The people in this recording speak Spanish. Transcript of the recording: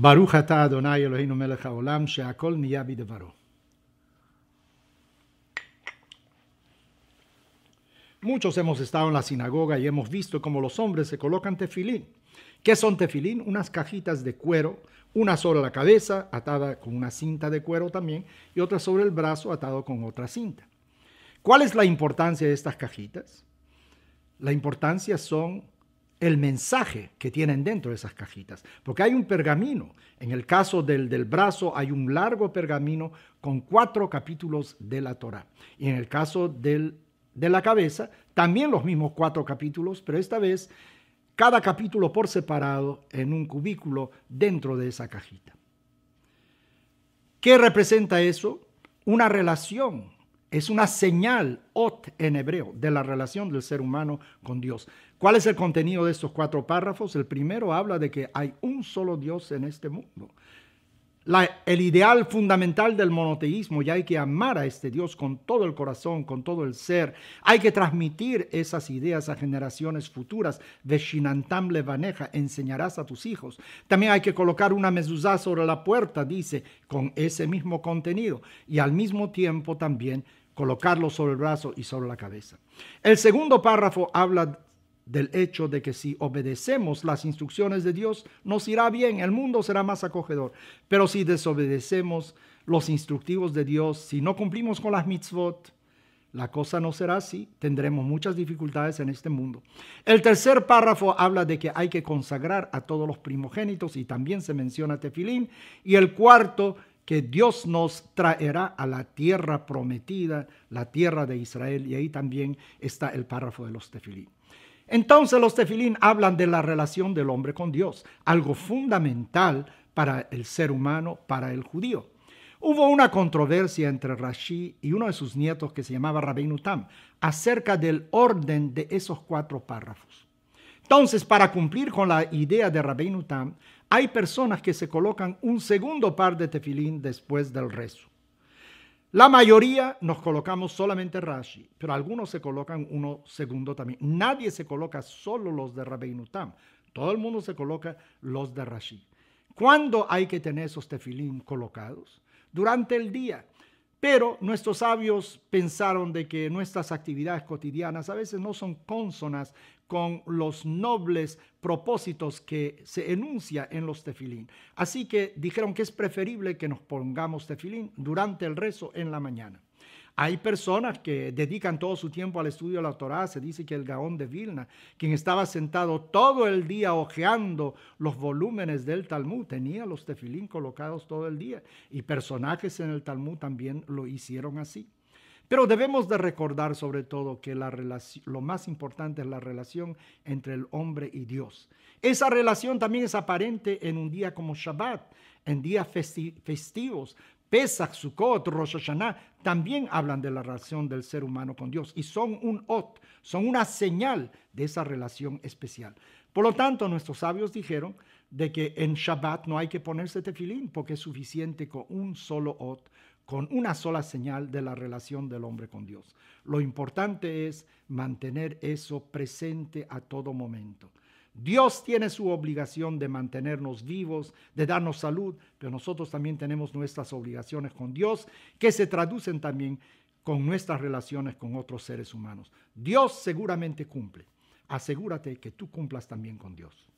Baruch Adonai melech haolam Muchos hemos estado en la sinagoga y hemos visto cómo los hombres se colocan tefilín. ¿Qué son tefilín? Unas cajitas de cuero, una sobre la cabeza, atada con una cinta de cuero también, y otra sobre el brazo, atado con otra cinta. ¿Cuál es la importancia de estas cajitas? La importancia son el mensaje que tienen dentro de esas cajitas. Porque hay un pergamino. En el caso del, del brazo hay un largo pergamino con cuatro capítulos de la Torá. Y en el caso del, de la cabeza, también los mismos cuatro capítulos, pero esta vez cada capítulo por separado en un cubículo dentro de esa cajita. ¿Qué representa eso? Una relación es una señal, ot en hebreo, de la relación del ser humano con Dios. ¿Cuál es el contenido de estos cuatro párrafos? El primero habla de que hay un solo Dios en este mundo el ideal fundamental del monoteísmo y hay que amar a este Dios con todo el corazón, con todo el ser. Hay que transmitir esas ideas a generaciones futuras. le vaneja enseñarás a tus hijos. También hay que colocar una mezuzá sobre la puerta, dice, con ese mismo contenido y al mismo tiempo también colocarlo sobre el brazo y sobre la cabeza. El segundo párrafo habla del hecho de que si obedecemos las instrucciones de Dios nos irá bien, el mundo será más acogedor. Pero si desobedecemos los instructivos de Dios, si no cumplimos con las mitzvot, la cosa no será así, tendremos muchas dificultades en este mundo. El tercer párrafo habla de que hay que consagrar a todos los primogénitos y también se menciona Tefilín. Y el cuarto, que Dios nos traerá a la tierra prometida, la tierra de Israel. Y ahí también está el párrafo de los Tefilín. Entonces los tefilín hablan de la relación del hombre con Dios, algo fundamental para el ser humano, para el judío. Hubo una controversia entre Rashi y uno de sus nietos que se llamaba Rabbeinu Tam acerca del orden de esos cuatro párrafos. Entonces, para cumplir con la idea de Rabbeinu Tam, hay personas que se colocan un segundo par de tefilín después del rezo. La mayoría nos colocamos solamente Rashi, pero algunos se colocan uno segundo también. Nadie se coloca solo los de Tam, Todo el mundo se coloca los de Rashi. ¿Cuándo hay que tener esos tefilín colocados? Durante el día. Pero nuestros sabios pensaron de que nuestras actividades cotidianas a veces no son consonas con los nobles propósitos que se enuncia en los tefilín. Así que dijeron que es preferible que nos pongamos tefilín durante el rezo en la mañana. Hay personas que dedican todo su tiempo al estudio de la Torá. Se dice que el Gaón de Vilna, quien estaba sentado todo el día ojeando los volúmenes del Talmud, tenía los tefilín colocados todo el día. Y personajes en el Talmud también lo hicieron así. Pero debemos de recordar sobre todo que la lo más importante es la relación entre el hombre y Dios. Esa relación también es aparente en un día como Shabbat, en días festivos, Pesach, Sukkot, Rosh Hashanah, también hablan de la relación del ser humano con Dios y son un ot, son una señal de esa relación especial. Por lo tanto, nuestros sabios dijeron de que en Shabbat no hay que ponerse tefilín porque es suficiente con un solo ot, con una sola señal de la relación del hombre con Dios. Lo importante es mantener eso presente a todo momento. Dios tiene su obligación de mantenernos vivos, de darnos salud, pero nosotros también tenemos nuestras obligaciones con Dios que se traducen también con nuestras relaciones con otros seres humanos. Dios seguramente cumple. Asegúrate que tú cumplas también con Dios.